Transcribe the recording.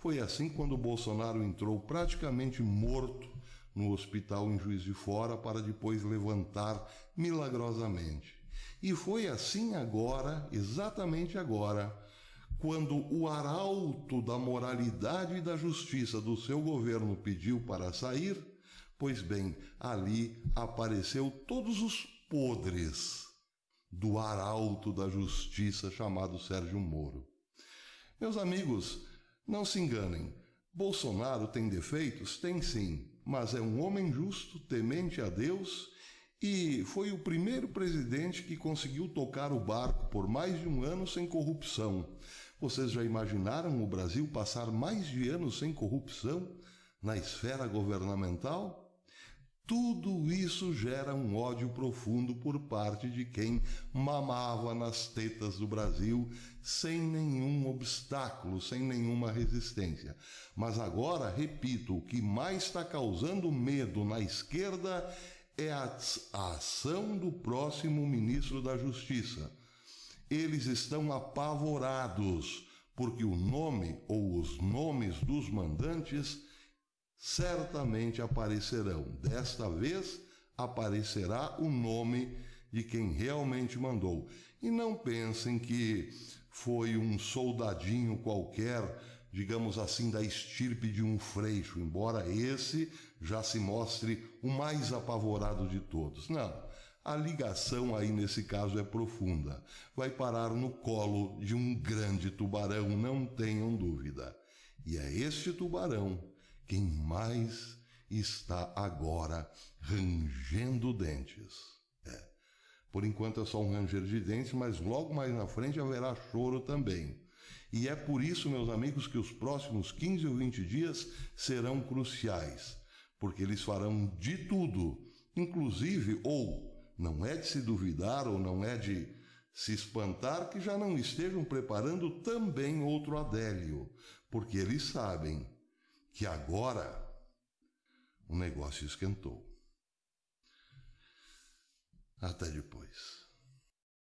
Foi assim quando Bolsonaro entrou praticamente morto no hospital em Juiz de Fora para depois levantar milagrosamente. E foi assim agora, exatamente agora, quando o arauto da moralidade e da justiça do seu governo pediu para sair, pois bem, ali apareceu todos os podres do arauto da justiça chamado Sérgio Moro. Meus amigos, não se enganem. Bolsonaro tem defeitos? Tem sim, mas é um homem justo, temente a Deus e foi o primeiro presidente que conseguiu tocar o barco por mais de um ano sem corrupção. Vocês já imaginaram o Brasil passar mais de anos sem corrupção na esfera governamental? Tudo isso gera um ódio profundo por parte de quem mamava nas tetas do Brasil sem nenhum obstáculo, sem nenhuma resistência. Mas agora, repito, o que mais está causando medo na esquerda é a, ação do próximo ministro da Justiça. Eles estão apavorados porque o nome ou os nomes dos mandantes certamente aparecerão. Desta vez aparecerá o nome de quem realmente mandou. E não pensem que foi um soldadinho qualquer, digamos assim, da estirpe de um freixo, embora esse já se mostre o mais apavorado de todos. Não. A ligação aí nesse caso é profunda. Vai parar no colo de um grande tubarão, não tenham dúvida. E é este tubarão quem mais está agora rangendo dentes. É. Por enquanto é só um ranger de dentes, mas logo mais na frente haverá choro também. E é por isso, meus amigos, que os próximos 15 ou 20 dias serão cruciais, porque eles farão de tudo, inclusive, ou não é de se duvidar, ou não é de se espantar que já não estejam preparando também outro adélio, porque eles sabem que agora o negócio esquentou. Até depois.